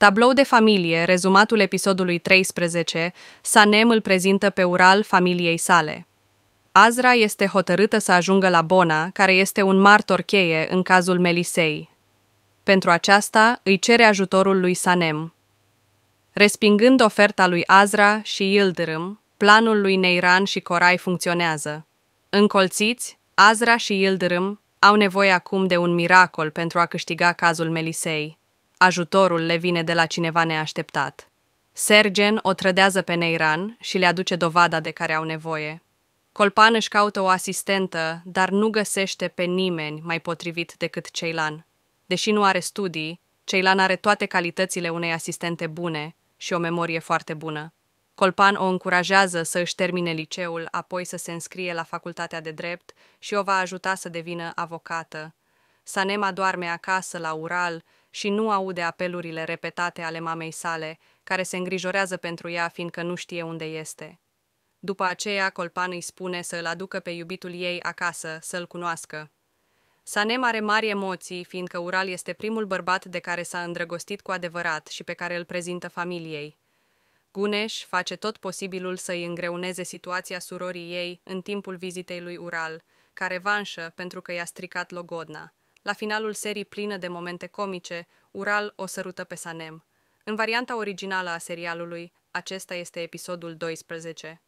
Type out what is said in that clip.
Tablou de familie, rezumatul episodului 13, Sanem îl prezintă pe Ural familiei sale. Azra este hotărâtă să ajungă la Bona, care este un martor cheie în cazul Melisei. Pentru aceasta, îi cere ajutorul lui Sanem. Respingând oferta lui Azra și Yildirim, planul lui Neiran și Corai funcționează. Încolțiți, Azra și Yildirim au nevoie acum de un miracol pentru a câștiga cazul Melisei. Ajutorul le vine de la cineva neașteptat. Sergen o trădează pe Neiran și le aduce dovada de care au nevoie. Colpan își caută o asistentă, dar nu găsește pe nimeni mai potrivit decât Ceilan. Deși nu are studii, Ceilan are toate calitățile unei asistente bune și o memorie foarte bună. Colpan o încurajează să își termine liceul, apoi să se înscrie la facultatea de drept și o va ajuta să devină avocată. Sanema doarme acasă la Ural și nu aude apelurile repetate ale mamei sale, care se îngrijorează pentru ea fiindcă nu știe unde este. După aceea, Colpan îi spune să îl aducă pe iubitul ei acasă, să-l cunoască. Sanem are mari emoții, fiindcă Ural este primul bărbat de care s-a îndrăgostit cu adevărat și pe care îl prezintă familiei. Guneș face tot posibilul să îi îngreuneze situația surorii ei în timpul vizitei lui Ural, care vanșă pentru că i-a stricat logodna. La finalul serii plină de momente comice, Ural o sărută pe Sanem. În varianta originală a serialului, acesta este episodul 12.